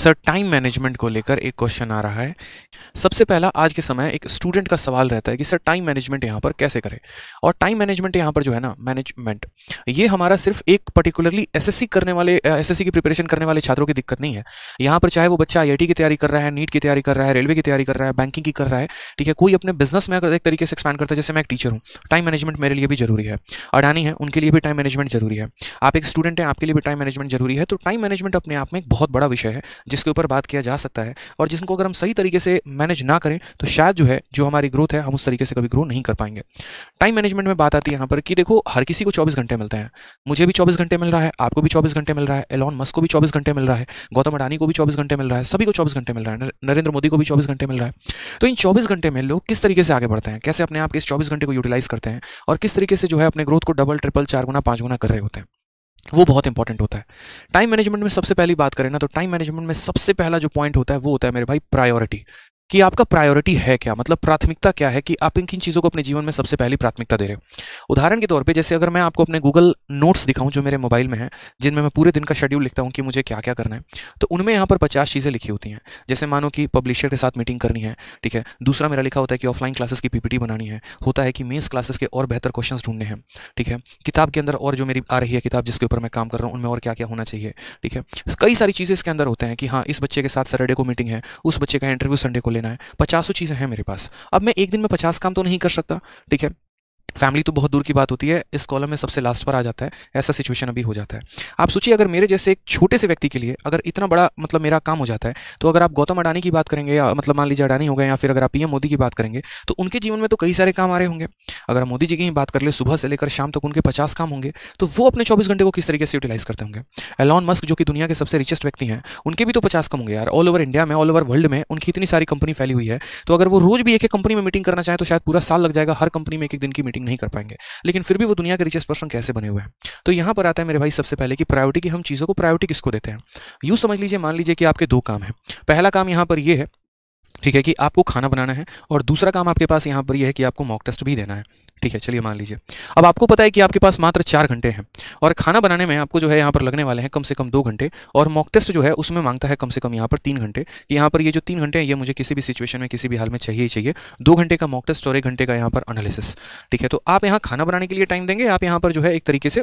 sir time management को लेकर एक क्वेश्चन आ रहा है सबसे पहला आज के समय एक स्टूडेंट का सवाल रहता है कि सर टाइम मैनेजमेंट यहाँ पर कैसे करें और टाइम मैनेजमेंट यहाँ पर जो है ना मैनेजमेंट ये हमारा सिर्फ एक पर्टिकुलरली एसएससी करने वाले एसएससी की प्रिपरेशन करने वाले छात्रों की दिक्कत नहीं है यहाँ पर चाहे वो बच्चा आई की तैयारी कर रहा है नीट की तैयारी कर रहा है रेलवे की तैयारी कर रहा है बैंकिंग की कर रहा है ठीक है कोई अपने बिजनेस में अगर एक तरीके से एक्सपैंड करता है जैसे मैं एक टीचर हूँ टाइम मैनेजमेंट मेरे लिए भी जरूरी है अडानी है उनके लिए भी टाइम मैनेजमेंट जरूरी है आप एक स्टूडेंट हैं आपके लिए भी टाइम मैनेजमेंट जरूरी है तो टाइम मैनेजमेंट अपने आप में एक बहुत बड़ा विषय है जिसके ऊपर बात किया जा सकता है और जिसको अगर हम सही तरीके से मैनेज ना करें तो शायद जो है जो हमारी ग्रोथ है हम उस तरीके से कभी ग्रो नहीं कर पाएंगे टाइम मैनेजमेंट में बात आती है यहाँ पर कि देखो हर किसी को चौबीस घंटे मिलते हैं मुझे भी चौबीस घंटे मिल रहा है आपको भी चौबीस घंटे मिल रहा है एलॉन मस्क को भी चौबीस घंटे मिल रहा है गौतम अडानी को भी चौबीस घंटे मिल रहा है सभी को चौबीस घंटे मिल रहा है नरेंद्र मोदी को भी चौबीस घंटे मिल रहा है तो इन चौबीस घंटे में लोग किस तरीके से आगे बढ़ते हैं कैसे अपने आप इस चौबीस घंटे को यूटिलाइज करते हैं और किस तरीके से जो है अपने ग्रोथ को डबल ट्रिपल चार गुना पाँच गुना कर रहे होते हैं वो बहुत इंपॉर्टेंट होता है टाइम मैनेजमेंट में सबसे पहली बात करें ना तो टाइम मैनेजमेंट में सबसे पहला जो पॉइंट होता है वो होता है मेरे भाई प्रायोरिटी कि आपका प्रायोरिटी है क्या मतलब प्राथमिकता क्या है कि आप इन किन चीज़ों को अपने जीवन में सबसे पहली प्राथमिकता दे रहे हो उदाहरण के तौर पे जैसे अगर मैं आपको अपने गूगल नोट्स दिखाऊं जो मेरे मोबाइल में है जिनमें मैं पूरे दिन का शेड्यूल लिखता हूँ कि मुझे क्या क्या करना है तो उनमें यहाँ पर पचास चीज़ें लिखी होती हैं जैसे मानो कि पब्लिशर के साथ मीटिंग करनी है ठीक है दूसरा मेरा लिखा होता है कि ऑफलाइन क्लासेस की पीपीटी बनानी है होता है कि मेन्स क्लासेस के और बेहतर क्वेश्चन ढूंढने हैं ठीक है किताब के अंदर और जो मेरी आ रही है किताब जिसके ऊपर मैं काम कर रहा हूँ उनमें और क्या क्या होना चाहिए ठीक है कई सारी चीज़ें इसके अंदर होते हैं कि हाँ इस बच्चे के साथ सैटरडे को मीटिंग है उस बच्चे का इंटरव्यू संडे को ले लेना है पचासों चीज़ें हैं मेरे पास अब मैं एक दिन में पचास काम तो नहीं कर सकता ठीक है फैमिली तो बहुत दूर की बात होती है इस कॉलम में सबसे लास्ट पर आ जाता है ऐसा सिचुएशन अभी हो जाता है आप सोचिए अगर मेरे जैसे एक छोटे से व्यक्ति के लिए अगर इतना बड़ा मतलब मेरा काम हो जाता है तो अगर आप गौतम अडानी की बात करेंगे या मतलब मान लीजिए अडानी हो गए या फिर अगर आप पीएम मोदी की बात करेंगे तो उनके जीवन में तो कई सारे काम आ रहे होंगे अगर मोदी जी की ही बात कर ले सुबह से लेकर शाम तक उनके पचास काम होंगे तो वो अपने चौबीस घंटे को किस तरीके से यूटिलाइज करते होंगे एलॉन मस्क जो कि दुनिया के सबसे रिचेस्ट व्यक्ति हैं उनके भी तो पचास कम होंगे यार ऑल ओवर इंडिया में ऑल ओवर वर्ल्ड में उनकी इतनी सारी कंपनी फैली हुई है तो अगर वो रोज भी एक एक कंपनी में मीटिंग करना चाहे तो शायद पूरा साल लग जाएगा हर कंपनी में एक एक दिन की मीटिंग शॉपिंग नहीं कर पाएंगे लेकिन फिर भी वो दुनिया के रिचेस्ट पर्सन कैसे बने हुए हैं तो यहाँ पर आता है मेरे भाई सबसे पहले कि प्रायोरिटी की हम चीज़ों को प्रायोरिटी किसको देते हैं यूँ समझ लीजिए मान लीजिए कि आपके दो काम है पहला काम यहाँ पर यह है ठीक है कि आपको खाना बनाना है और दूसरा काम आपके पास यहाँ पर यह है कि आपको मॉक टेस्ट भी देना है ठीक है चलिए मान लीजिए अब आपको पता है कि आपके पास मात्र चार घंटे हैं और खाना बनाने में आपको जो है यहाँ पर लगने वाले हैं कम से कम दो घंटे और मॉक टेस्ट जो है उसमें मांगता है कम से कम यहाँ पर तीन घंटे कि यहाँ पर ये जो तीन घंटे हैं ये मुझे किसी भी सिचुएशन में किसी भी हाल में चाहिए ही चाहिए दो घंटे का मॉक टेस्ट और एक घंटे का यहाँ पर अनालिसिस ठीक है तो आप यहाँ खाना बनाने के लिए टाइम देंगे आप यहाँ पर जो है एक तरीके से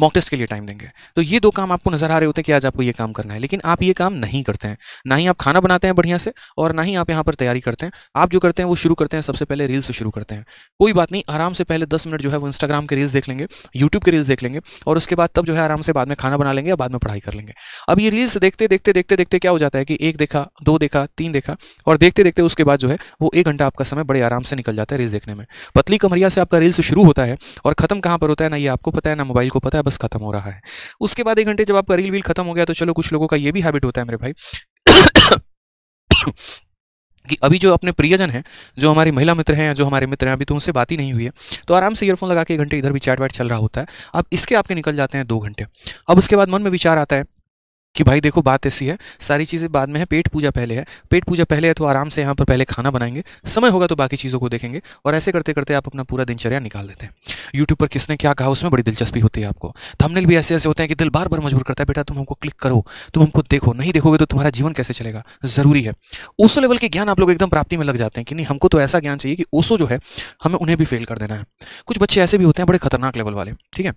मॉक टेस्ट के लिए टाइम देंगे तो ये दो काम आपको नजर आ रहे होते हैं कि आज आपको ये काम करना है लेकिन आप ये काम नहीं करते हैं ना ही आप खाना बनाते हैं बढ़िया से और ना ही आप यहाँ पर तैयारी करते हैं आप जो करते हैं वो शुरू करते हैं सबसे पहले रील्स से शुरू करते हैं कोई बात नहीं आराम से पहले दस मिनट जो है वो इंस्टाग्राम के रील्स देख लेंगे यूट्यूब के रील्स देख लेंगे और उसके बाद तब जो है आराम से बाद में खाना बना लेंगे या बाद में पढ़ाई कर लेंगे अब ये रील्स देखते देखते देखते देखते क्या हो जाता है कि एक देखा दो देखा तीन देखा और देखते देखते उसके बाद जो है वो एक घंटा आपका समय बड़े आराम से निकल जाता है रील्स देखने में पतली कमरिया से आपका रील्स शुरू होता है और खत्म कहाँ पर होता है ना ये आपको पता है ना मोबाइल को पता है बस खत्म हो रहा है उसके बाद एक घंटे जब आपका रील वील खत्म हो गया तो चलो कुछ लोगों का ये भी हैबिट होता है मेरे भाई कि अभी जो अपने प्रियजन हैं जो हमारी महिला मित्र हैं या जो हमारे मित्र हैं अभी तो उनसे बात ही नहीं हुई है तो आराम से ईयरफोन लगा के एक घंटे इधर भी चैट वैट चल रहा होता है अब इसके आपके निकल जाते हैं दो घंटे अब उसके बाद मन में विचार आता है कि भाई देखो बात ऐसी है सारी चीज़ें बाद में है पेट पूजा पहले है पेट पूजा पहले है तो आराम से यहाँ पर पहले खाना बनाएंगे समय होगा तो बाकी चीज़ों को देखेंगे और ऐसे करते करते आप अपना पूरा दिनचर्या निकाल देते हैं यूट्यूब पर किसने क्या कहा उसमें बड़ी दिलचस्पी होती है आपको थमनेल भी ऐसे ऐसे होते हैं कि दिल बार बार मजबूर करता है बेटा तुम हमको क्लिक करो तुम हमको देखो नहीं देखोगे तो तुम्हारा जीवन कैसे चलेगा ज़रूरी है ओसो लेवल के ज्ञान आप लोग एकदम प्राप्ति में लग जाते हैं कि नहीं हमको तो ऐसा ज्ञान चाहिए कि ओसो जो है हमें उन्हें भी फेल कर देना है कुछ बच्चे ऐसे भी होते हैं बड़े खतरनाक लेवल वाले ठीक है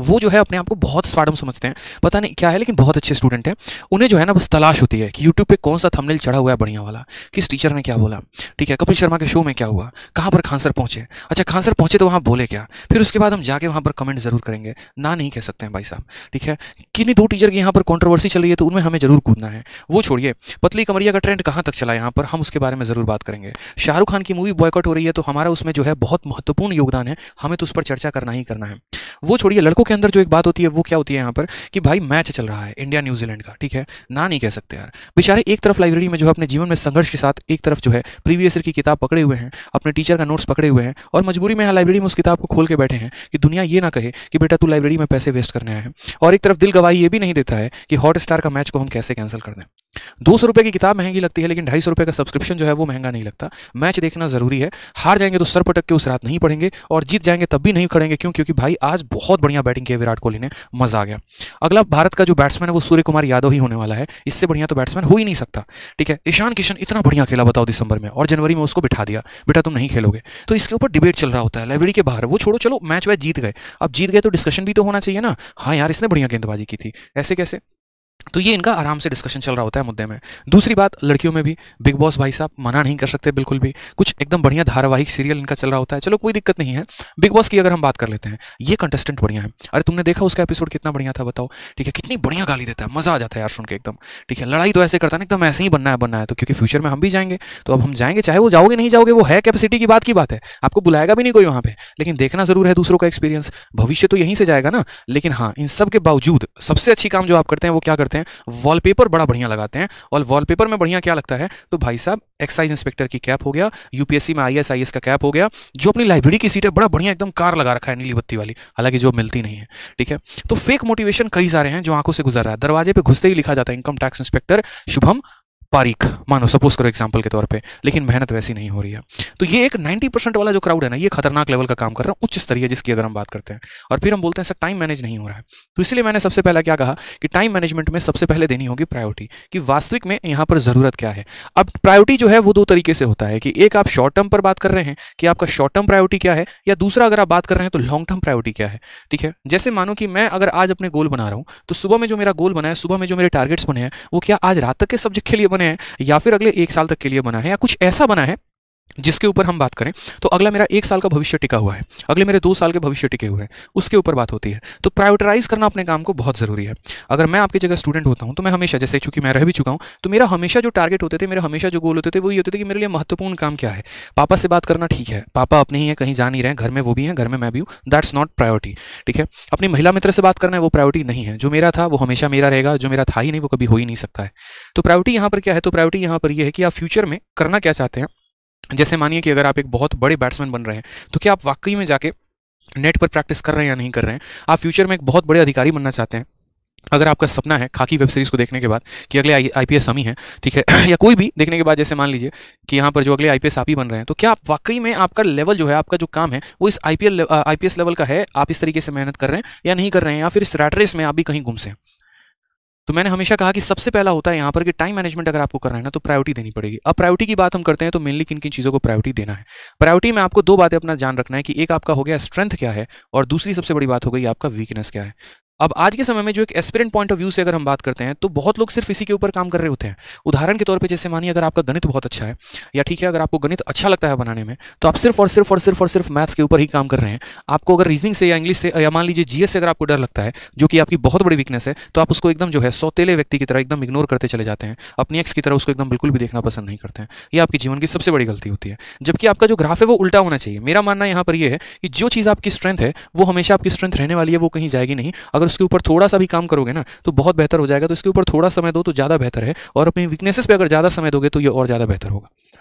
वो जो है अपने आप को बहुत स्वाडम समझते हैं पता नहीं क्या है लेकिन बहुत अच्छे स्टूडेंट हैं उन्हें जो है ना बस तलाश होती है कि यूट्यूब पे कौन सा थंबनेल चढ़ा हुआ है बढ़िया वाला किस टीचर ने क्या बोला ठीक है कपिल शर्मा के शो में क्या हुआ कहाँ पर खान सर पहुँचे अच्छा खान सर पहुँचे तो वहाँ बोले क्या फिर उसके बाद हम जाके वहाँ पर कमेंट ज़रूर करेंगे ना नहीं कह सकते हैं भाई साहब ठीक है किन्हीं दो टीचर की यहाँ पर कॉन्ट्रोवर्सी चल रही है तो उनमें हमें ज़रूर कूदना है वो छोड़िए पतली कमरिया का ट्रेंड कहाँ तक चला यहाँ पर हम उसके बारे में ज़रूर बात करेंगे शाहरुख खान की मूवी बॉयकॉट हो रही है तो हमारा उसमें जो है बहुत महत्वपूर्ण योगदान है हमें तो उस पर चर्चा करना ही करना है वो छोड़िए लड़कों के अंदर जो एक बात होती है वो क्या होती है यहाँ पर कि भाई मैच चल रहा है इंडिया न्यूजीलैंड का ठीक है ना नहीं कह सकते यार बेचारे एक तरफ लाइब्रेरी में जो है अपने जीवन में संघर्ष के साथ एक तरफ जो है प्रीवियस ईयर की किताब पकड़े हुए हैं अपने टीचर का नोट्स पकड़े हुए हैं और मजबूरी में यहाँ लाइब्रेरी में उस किताब को खोल के बैठे हैं कि दुनिया ये ना कहे कि बेटा तू लाइब्रेरी में पैसे वेस्ट करने आए हैं और एक तरफ दिल गवाही ये भी नहीं देता है कि हॉट स्टार का मैच को हम कैसे कैंसिल कर दें दो सौ रुपये की किताब महंगी लगती है लेकिन ढाई सौ रुपये का सब्सक्रिप्शन जो है वो महंगा नहीं लगता मैच देखना ज़रूरी है हार जाएंगे तो सर पटक के उस रात नहीं पढ़ेंगे और जीत जाएंगे तब भी नहीं खड़ेंगे क्यों क्योंकि भाई आज बहुत बढ़िया बैटिंग किया विराट कोहली ने मज़ा आ गया अगला भारत का जो बैट्समैन है वो सूर्य कुमार यादव ही होने वाला है इससे बढ़िया तो बैट्समैन हो ही नहीं सकता ठीक है ईशान किशन इतना बढ़िया खेला बताओ दिसंबर में और जनवरी में उसको बिठा दिया बेटा तुम नहीं खेलोगे तो इसके ऊपर डिबेट चल रहा होता है लाइब्रेरी के बाहर वो छोड़ो चलो मैच वैच जीत गए अब जीत गए तो डिस्कशन भी तो होना चाहिए ना हाँ यार इसने बढ़िया गेंदबाजी की थी ऐसे कैसे तो ये इनका आराम से डिस्कशन चल रहा होता है मुद्दे में दूसरी बात लड़कियों में भी बिग बॉस भाई साहब मना नहीं कर सकते बिल्कुल भी कुछ एकदम बढ़िया धारावाहिक सीरियल इनका चल रहा होता है चलो कोई दिक्कत नहीं है बिग बॉस की अगर हम बात कर लेते हैं ये कंटेस्टेंट बढ़िया है अरे तुमने देखा उसका एपिसोड कितना बढ़िया था बताओ ठीक है कितनी बढ़िया गाली देता है मजा आ जाता है यार सुन के एकदम ठीक है लड़ाई तो ऐसे करता है एकदम ऐसे ही बनना है बनना है तो क्योंकि फ्यूचर में हम भी जाएंगे तो अब हम जाएंगे चाहे वो जाओगे नहीं जाओगे वो है कैपेसिटी की बात की बात है आपको बुलाएगा भी नहीं कोई वहाँ पर लेकिन देखना जरूर है दूसरों का एक्सपीरियंस भविष्य तो यहीं से जाएगा ना लेकिन हाँ इन सब के बावजूद सबसे अच्छी काम जो आप करते हैं वो क्या करते हैं लगाते हैं वॉलपेपर बड़ा बढ़िया लगाते हैं और वॉलपेपर में बढ़िया क्या लगता है तो भाई साहब एक्साइज इंस्पेक्टर की कैप हो गया यूपीएससी में आईएसआईएस का कैप हो गया जो अपनी लाइब्रेरी की सीट है बड़ा बढ़िया एकदम कार लगा रखा है नीली बत्ती वाली हालांकि जो मिलती नहीं है ठीक है तो फेक मोटिवेशन कई सारे हैं जो आंखों से गुजर रहा है दरवाजे पर घुसते ही लिखा जाता है इनकम टैक्स इंस्पेक्टर शुभम बारीक मानो सपोज करो एग्जाम्पल के तौर पे लेकिन मेहनत वैसी नहीं हो रही है तो ये एक 90 परसेंट वाला जो क्राउड है ना ये खतरनाक लेवल का काम कर रहा है उच्च स्तरीय जिसकी अगर हम बात करते हैं और फिर हम बोलते हैं सर टाइम मैनेज नहीं हो रहा है तो इसलिए मैंने सबसे पहला क्या कहा कि टाइम मैनेजमेंट में सबसे पहले देनी होगी प्रायोरिटी कि वास्तविक में यहाँ पर ज़रूरत क्या है अब प्रायोरिटी जो है वो दो तरीके से होता है कि एक आप शॉर्ट टर्म पर बात कर रहे हैं कि आपका शॉर्ट टर्म प्रायोरिटी क्या है या दूसरा अगर आप बात कर रहे हैं तो लॉन्ग टर्म प्रायोरिटी क्या है ठीक है जैसे मानो कि मैं अगर आज अपने गोल बना रहा हूँ तो सुबह में जो मेरा गोल बना है सुबह में जो मेरे टारगेट्स बने हैं वो क्या आज रात तक के सब्जेक्ट के लिए बने बने हैं या फिर अगले एक साल तक के लिए बना है या कुछ ऐसा बना है जिसके ऊपर हम बात करें तो अगला मेरा एक साल का भविष्य टिका हुआ है अगले मेरे दो साल के भविष्य टिके हुए हैं उसके ऊपर बात होती है तो प्रायोरिटाइज करना अपने काम को बहुत ज़रूरी है अगर मैं आपकी जगह स्टूडेंट होता हूँ तो मैं हमेशा जैसे चूँकि मैं रह भी चुका हूँ तो मेरा हमेशा जो टारगेट होते थे मेरा हमेशा जो गोल होते थे वो ये होते थे कि मेरे लिए महत्वपूर्ण काम क्या है पापा से बात करना ठीक है पापा अपने ही हैं कहीं जा नहीं रहे हैं घर में वो भी हैं घर में मैं भी हूँ दैट्स नॉट प्रायोरिटी ठीक है अपनी महिला मित्र से बात करना है वो प्रायोरिटी नहीं है जो मेरा था वो हमेशा मेरा रहेगा जो मेरा था ही नहीं वो कभी हो ही नहीं सकता है तो प्रायोरिटी यहाँ पर क्या है तो प्रायोरिटी यहाँ पर यह है कि आप फ्यूचर में करना क्या चाहते हैं जैसे मानिए कि अगर आप एक बहुत बड़े बैट्समैन बन रहे हैं तो क्या आप वाकई में जाके नेट पर प्रैक्टिस कर रहे हैं या नहीं कर रहे हैं आप फ्यूचर में एक बहुत बड़े अधिकारी बनना चाहते हैं अगर आपका सपना है खाकी वेब सीरीज़ को देखने के बाद कि अगले आई पी एस हम ही हैं ठीक है या कोई भी देखने के बाद जैसे मान लीजिए कि यहाँ पर जो अगले आई पी एस आप ही बन रहे हैं तो क्या आप वाकई में आपका लेवल जो है आपका जो काम है वो इस I P L I P S level का है आप इस तरीके से मेहनत कर रहे हैं या नहीं कर रहे हैं या फिर इस रैटरेस में आप भी कहीं घूमसे हैं तो मैंने हमेशा कहा कि सबसे पहला होता है यहाँ पर कि टाइम मैनेजमेंट अगर आपको करना है ना तो प्रायोरिटी देनी पड़ेगी अब प्रायोरिटी की बात हम करते हैं तो मेनली किन किन चीज़ों को प्रायोरिटी देना है प्रायोरिटी में आपको दो बातें अपना ध्यान रखना है कि एक आपका हो गया स्ट्रेंथ क्या है और दूसरी सबसे बड़ी बात हो गई आपका वीकनेस क्या है अब आज के समय में जो एक एस्पिरेंट पॉइंट ऑफ व्यू से अगर हम बात करते हैं तो बहुत लोग सिर्फ इसी के ऊपर काम कर रहे होते हैं उदाहरण के तौर पर जैसे मानिए अगर आपका गणित बहुत अच्छा है या ठीक है अगर आपको गणित अच्छा लगता है बनाने में तो आप सिर्फ और सिर्फ और सिर्फ और सिर्फ मैथ्स के ऊपर ही काम कर रहे हैं आपको अगर रीजनिंग से या इंग्लिश से या मान लीजिए जीएस से अगर आपको डर लगता है जो कि आपकी बहुत बड़ी वीकनेस है तो आप उसको एकदम जो है सौतेले व्यक्ति की तरह एकदम इग्नोर करते चले जाते हैं अपनी एक्स की तरह उसको एकदम बिल्कुल भी देखना पसंद नहीं करते हैं यह आपकी जीवन की सबसे बड़ी गलती होती है जबकि आपका जो ग्राफ है वो उल्टा होना चाहिए मेरा मानना यहाँ पर यह है कि जो चीज़ आपकी स्ट्रेंथ है वो हमेशा आपकी स्ट्रेंथ रहने वाली है वो कहीं जाएगी नहीं अगर उसके ऊपर थोड़ा सा भी काम करोगे ना तो बहुत बेहतर हो जाएगा तो इसके ऊपर थोड़ा समय दो तो ज़्यादा बेहतर है और अपनी वीकनेसेस पर अगर ज़्यादा समय दोगे तो ये और ज़्यादा बेहतर होगा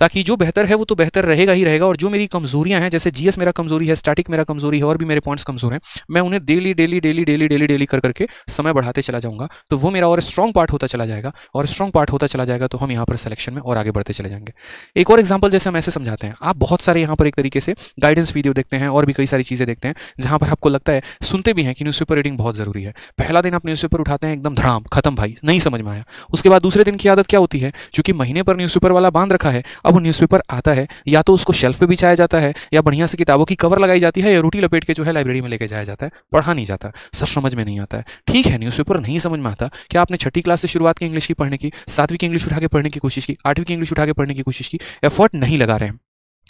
ताकि जो बेहतर है वो तो बेहतर रहेगा ही रहेगा और जो मेरी कमजोरियां हैं जैसे जीएस मेरा कमजोरी है स्टैटिक मेरा कमजोरी है और भी मेरे पॉइंट्स कमजोर हैं मैं उन्हें daily daily daily daily daily daily कर करके समय बढ़ाते चला जाऊंगा तो वो मेरा और स्ट्रॉन्ग पार्ट होता चला जाएगा और स्ट्रॉन्ग पार्ट होता चला जाएगा तो हम यहाँ पर सिलेक्शन में और आगे बढ़ते चले जाएंगे एक और एग्जाम्पल जैसे हम ऐसे समझाते हैं आप बहुत सारे यहाँ पर एक तरीके से गाइडेंस वीडियो देखते हैं और भी कई सारी चीज़ें देखते हैं जहाँ पर आपको लगता है सुनते भी हैं कि न्यूज़पेपर रीडिंग बहुत ज़रूरी है पहला दिन आप न्यूज़पेपर उठाते हैं एकदम धड़ाम खत्म भाई नहीं समझ में आया उसके बाद दूसरे दिन की आदत क्या होती है चूंकि महीने पर न्यूज़पेपर वाला बांध रखा है अब वो न्यूज़पेपर आता है या तो उसको शेल्फ पे बिछाया जाता है या बढ़िया से किताबों की कवर लगाई जाती है या रोटी लपेट के जो है लाइब्रेरी में लेके जाया जाता है पढ़ा नहीं जाता सर समझ में नहीं आता है ठीक है न्यूज़पेपर नहीं समझ में आता क्या आपने छठी क्लास से शुरुआत की इंग्लिश की पढ़ने की सातवीं की इंग्लिश उठा के पढ़ने की कोशिश की आठवीं की इंग्लिश उठा के पढ़ने की कोशिश की एफर्ट नहीं लगा रहे हैं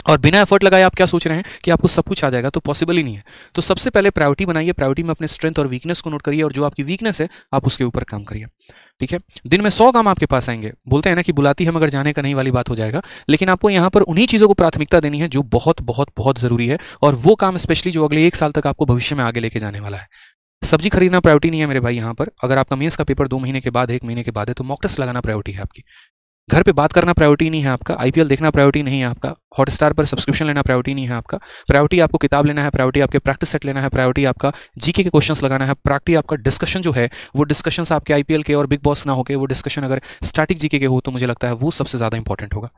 और बिना एफर्ट लगाए आप क्या सोच रहे हैं कि आपको सब कुछ आ जाएगा तो पॉसिबल ही नहीं है तो सबसे पहले प्रायोरिटी बनाइए प्रायोरिटी में अपने स्ट्रेंथ और वीकनेस को नोट करिए और जो आपकी वीकनेस है आप उसके ऊपर काम करिए ठीक है दिन में सौ काम आपके पास आएंगे बोलते हैं ना कि बुलाती हम अगर जाने का नहीं वाली बात हो जाएगा लेकिन आपको यहाँ पर उन्हीं चीज़ों को प्राथमिकता देनी है जो बहुत बहुत बहुत ज़रूरी है और वो काम स्पेशली जो अगले एक साल तक आपको भविष्य में आगे लेके जाने वाला है सब्जी खरीदना प्रायोरिटी नहीं है मेरे भाई यहाँ पर अगर आपका मेंस का पेपर दो महीने के बाद एक महीने के बाद है तो मॉक टेस्ट लगाना प्रायोरिटी है आपकी घर पे बात करना प्रायोरिटी नहीं है आपका आईपीएल देखना प्रायोरिटी नहीं है आपका हॉटस्टार पर सब्सक्रिप्शन लेना प्रायोरिटी नहीं है आपका प्रायोरिटी आपको किताब लेना है प्रायोरिटी आपके प्रैक्टिस सेट लेना है प्रायोरिटी आपका जीके के क्वेश्चंस लगाना है प्रायोरिटी आपका डिस्कशन जो है वो डिस्कशंस आपके आईपीएल के और बिग बॉस ना होकर वो डिस्कशन अगर स्टैटिक जीके के हो तो मुझे लगता है वो सबसे ज़्यादा इंपॉर्टेंट होगा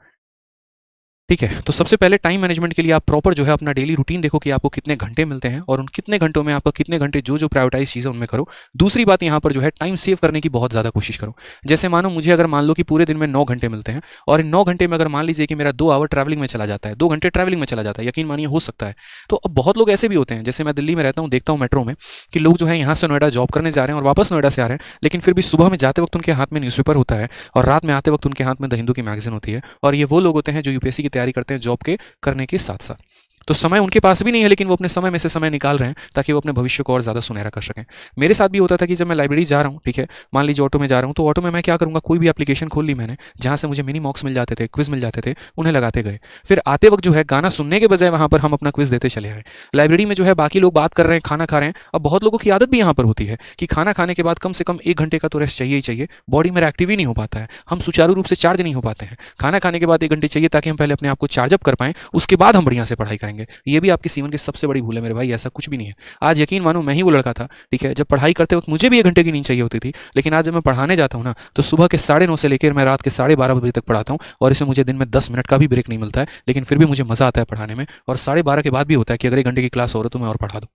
ठीक है तो सबसे पहले टाइम मैनेजमेंट के लिए आप प्रॉपर जो है अपना डेली रूटीन देखो कि आपको कितने घंटे मिलते हैं और उन कितने घंटों में आपका कितने घंटे जो जो प्रायोरिटाइज चीज़ें उनमें करो दूसरी बात यहाँ पर जो है टाइम सेव करने की बहुत ज़्यादा कोशिश करो जैसे मानो मुझे अगर मान लो कि पूरे दिन में नौ घंटे मिलते हैं और इन नौ घंटे में अगर मान लीजिए कि मेरा दो आवर ट्रैवलिंग में चला जाता है दो घंटे ट्रैवलिंग में चला जाता है यकीन मानिए हो सकता है तो अब बहुत लोग ऐसे भी होते हैं जैसे मैं दिल्ली में रहता हूँ देखता हूँ मेट्रो में कि लोग जो है यहाँ से नोएडा जॉब करने जा रहे हैं और वापस नोएडा से आ रहे हैं लेकिन फिर भी सुबह में जाते वक्त उनके हाथ में न्यूज़पेपर होता है और रात में आते वक्त उनके हाथ में द हिंदू की मैगजीन होती है और ये वो लोग होते हैं जो यूपीएससी की तैयारी करते हैं जॉब के करने के साथ साथ तो समय उनके पास भी नहीं है लेकिन वो अपने समय में से समय निकाल रहे हैं ताकि वो अपने भविष्य को और ज़्यादा सुनहरा कर सकें मेरे साथ भी होता था कि जब मैं लाइब्रेरी जा रहा हूँ ठीक है मान लीजिए ऑटो में जा रहा हूँ तो ऑटो में मैं क्या करूँगा कोई भी एप्लीकेशन खोल ली मैंने जहाँ से मुझे मिनी मॉक्स मिल जाते थे क्विज मिल जाते थे उन्हें लगाते गए फिर आते वक्त जो है गाना सुनने के बजाय वहाँ पर हम अपना क्विज देते चले आए लाइब्रेरी में जो है बाकी लोग बात कर रहे हैं खाना खा रहे हैं अब बहुत लोगों की आदत भी यहाँ पर होती है कि खाना खाने के बाद कम से कम एक घंटे का तो रेस्ट चाहिए ही चाहिए बॉडी मेरा एक्टिव ही नहीं हो पाता है हम सुचारू रूप से चार्ज नहीं हो पाते हैं खाना खाने के बाद एक घंटे चाहिए ताकि हम पहले अपने आप को चार्जअप कर पाएँ उसके बाद हम बढ़िया से पढ़ाई करें जाएंगे ये भी आपके सीवन की सबसे बड़ी भूल है मेरे भाई ऐसा कुछ भी नहीं है आज यकीन मानो मैं ही वो लड़का था ठीक है जब पढ़ाई करते वक्त मुझे भी एक घंटे की नींद चाहिए होती थी लेकिन आज जब मैं पढ़ाने जाता हूँ ना तो सुबह के साढ़े से लेकर मैं रात के साढ़े बारह बजे तक पढ़ाता हूँ और इसमें मुझे दिन में दस मिनट का भी ब्रेक नहीं मिलता है लेकिन फिर भी मुझे मज़ा आता है पढ़ाने में और साढ़े बारह के बाद भी होता है कि अगर एक घंटे की क्लास हो रहा तो मैं और पढ़ा दूँ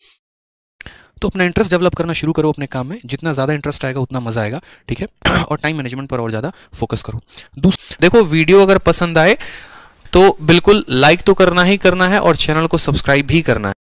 तो अपना इंटरेस्ट डेवलप करना शुरू करो अपने काम में जितना ज़्यादा इंटरेस्ट आएगा उतना मज़ा आएगा ठीक है और टाइम मैनेजमेंट पर और ज़्यादा फोकस करो दूसरा देखो वीडियो अगर पसंद आए तो बिल्कुल लाइक तो करना ही करना है और चैनल को सब्सक्राइब भी करना है